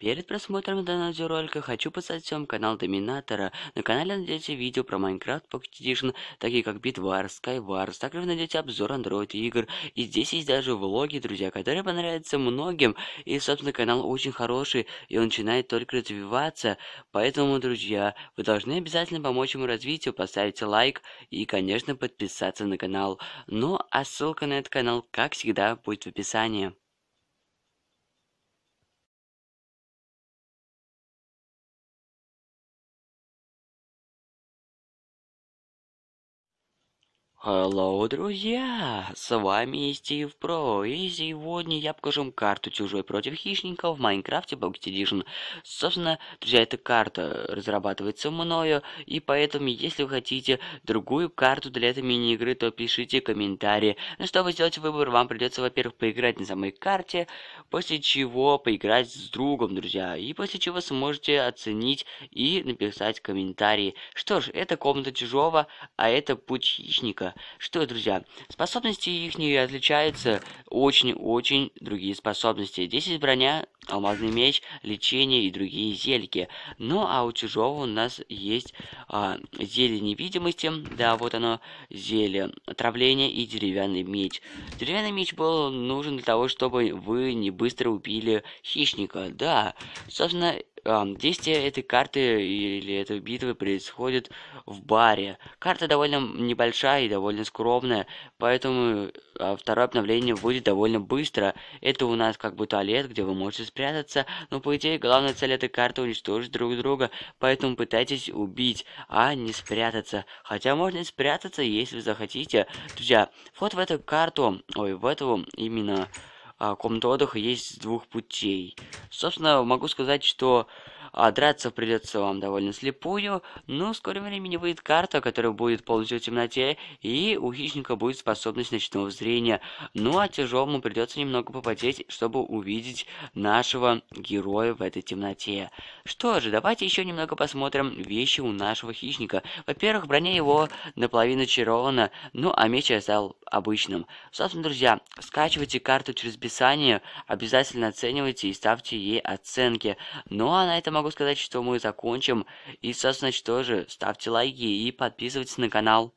Перед просмотром данного видеоролика хочу посмотреть вам канал Доминатора. На канале найдете видео про Minecraft Pocket Edition, такие как Bitwars, Skywars. Также вы найдете обзор Android игр. И здесь есть даже влоги, друзья, которые понравятся многим. И, собственно, канал очень хороший, и он начинает только развиваться. Поэтому, друзья, вы должны обязательно помочь ему развитию, поставить лайк и, конечно, подписаться на канал. Ну, а ссылка на этот канал, как всегда, будет в описании. Hello, друзья! С вами Стив Про, и сегодня я покажу вам карту «Чужой против хищника» в Майнкрафте Pocket Edition. Собственно, друзья, эта карта разрабатывается мною, и поэтому, если вы хотите другую карту для этой мини-игры, то пишите комментарии. Но ну, чтобы сделать выбор, вам придется, во-первых, поиграть на самой карте, после чего поиграть с другом, друзья, и после чего сможете оценить и написать комментарии. Что ж, это комната чужого, а это путь хищника много. Что, друзья, способности их не отличаются очень-очень другие способности. 10 броня алмазный меч, лечение и другие зельки. Ну, а у чужого у нас есть а, зелье невидимости, да, вот оно, зелье отравления и деревянный меч. Деревянный меч был нужен для того, чтобы вы не быстро убили хищника, да. Собственно, а, действие этой карты или этой битвы происходит в баре. Карта довольно небольшая и довольно скромная, поэтому а, второе обновление будет довольно быстро. Это у нас как бы туалет, где вы можете спрятаться, но по идее главная цель этой карты уничтожить друг друга, поэтому пытайтесь убить, а не спрятаться. Хотя можно и спрятаться, если вы захотите. Друзья, Вот в эту карту, ой, в эту именно а, комнату отдыха есть двух путей. Собственно, могу сказать, что а драться придется вам довольно слепую, но ну, в скором времени выйдет карта, которая будет полностью в темноте, и у хищника будет способность ночного зрения. Ну а тяжелому придется немного попотеть, чтобы увидеть нашего героя в этой темноте. Что же, давайте еще немного посмотрим вещи у нашего хищника. Во-первых, броня его наполовину чарована, ну а меч я оставил обычным. Собственно, друзья, скачивайте карту через описание, обязательно оценивайте и ставьте ей оценки. Ну а на этом могу сказать, что мы закончим. И, собственно, что же, ставьте лайки и подписывайтесь на канал.